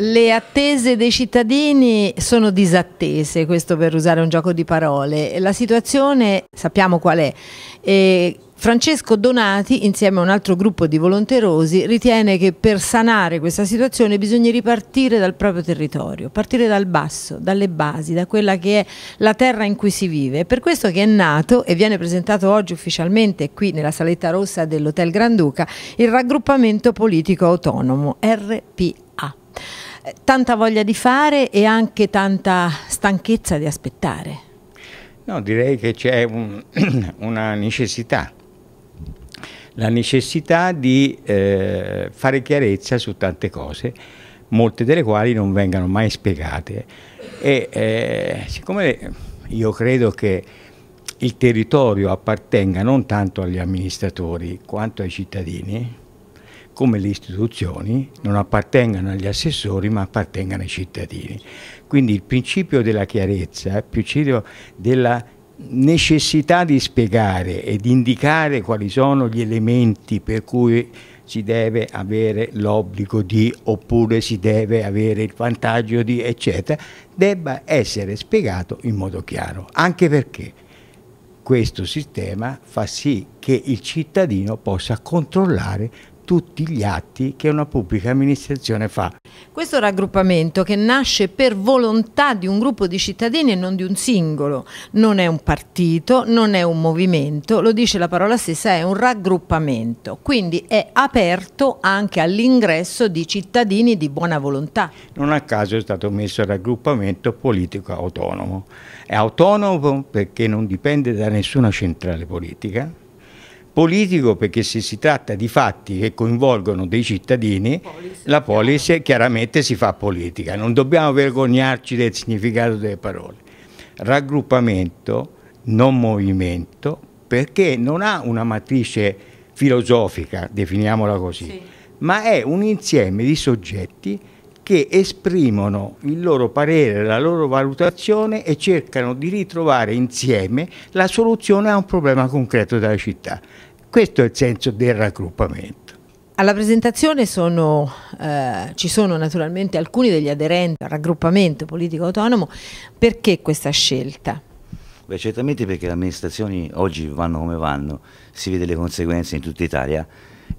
Le attese dei cittadini sono disattese, questo per usare un gioco di parole. La situazione sappiamo qual è. E Francesco Donati, insieme a un altro gruppo di volonterosi, ritiene che per sanare questa situazione bisogna ripartire dal proprio territorio, partire dal basso, dalle basi, da quella che è la terra in cui si vive. È per questo che è nato e viene presentato oggi ufficialmente qui nella saletta rossa dell'Hotel Granduca il raggruppamento politico autonomo RPA tanta voglia di fare e anche tanta stanchezza di aspettare. No, direi che c'è un, una necessità, la necessità di eh, fare chiarezza su tante cose, molte delle quali non vengano mai spiegate. E eh, siccome io credo che il territorio appartenga non tanto agli amministratori quanto ai cittadini, come le istituzioni non appartengano agli assessori ma appartengano ai cittadini. Quindi il principio della chiarezza, il principio della necessità di spiegare e di indicare quali sono gli elementi per cui si deve avere l'obbligo di oppure si deve avere il vantaggio di eccetera, debba essere spiegato in modo chiaro, anche perché questo sistema fa sì che il cittadino possa controllare tutti gli atti che una pubblica amministrazione fa. Questo raggruppamento che nasce per volontà di un gruppo di cittadini e non di un singolo, non è un partito, non è un movimento, lo dice la parola stessa, è un raggruppamento, quindi è aperto anche all'ingresso di cittadini di buona volontà. Non a caso è stato messo il raggruppamento politico autonomo. È autonomo perché non dipende da nessuna centrale politica, politico perché se si tratta di fatti che coinvolgono dei cittadini, Police. la policy chiaramente si fa politica, non dobbiamo vergognarci del significato delle parole. Raggruppamento, non movimento, perché non ha una matrice filosofica, definiamola così, sì. ma è un insieme di soggetti che esprimono il loro parere, la loro valutazione e cercano di ritrovare insieme la soluzione a un problema concreto della città. Questo è il senso del raggruppamento. Alla presentazione sono, eh, ci sono naturalmente alcuni degli aderenti al raggruppamento politico autonomo. Perché questa scelta? Beh, certamente perché le amministrazioni oggi vanno come vanno, si vede le conseguenze in tutta Italia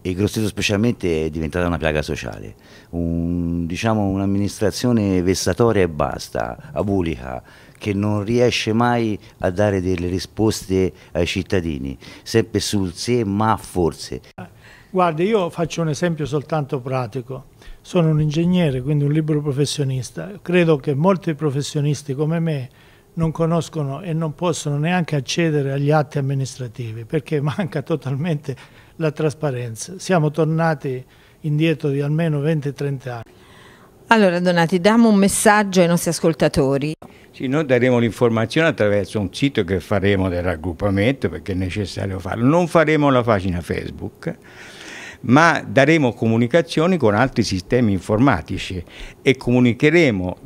e Grosseto specialmente è diventata una piaga sociale, Un, diciamo un'amministrazione vessatoria e basta, abulica, che non riesce mai a dare delle risposte ai cittadini, sempre sul se ma forse. Guardi, io faccio un esempio soltanto pratico. Sono un ingegnere, quindi un libero professionista. Credo che molti professionisti come me non conoscono e non possono neanche accedere agli atti amministrativi perché manca totalmente la trasparenza. Siamo tornati indietro di almeno 20-30 anni. Allora Donati, diamo un messaggio ai nostri ascoltatori. Sì, noi daremo l'informazione attraverso un sito che faremo del raggruppamento perché è necessario farlo. Non faremo la pagina Facebook, ma daremo comunicazioni con altri sistemi informatici e comunicheremo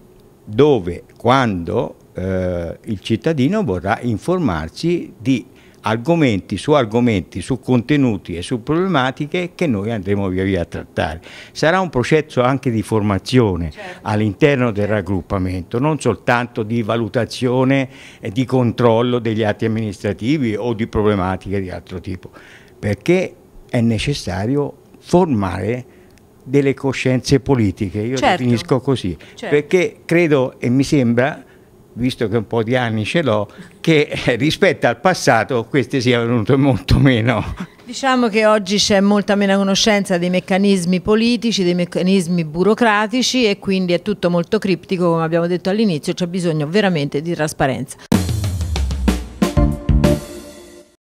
dove, quando eh, il cittadino vorrà informarsi di argomenti su argomenti, su contenuti e su problematiche che noi andremo via via a trattare. Sarà un processo anche di formazione certo. all'interno del certo. raggruppamento, non soltanto di valutazione e di controllo degli atti amministrativi o di problematiche di altro tipo, perché è necessario formare delle coscienze politiche, io certo. definisco così, certo. perché credo e mi sembra visto che un po' di anni ce l'ho, che eh, rispetto al passato queste siano venute molto meno. Diciamo che oggi c'è molta meno conoscenza dei meccanismi politici, dei meccanismi burocratici e quindi è tutto molto criptico, come abbiamo detto all'inizio, c'è bisogno veramente di trasparenza.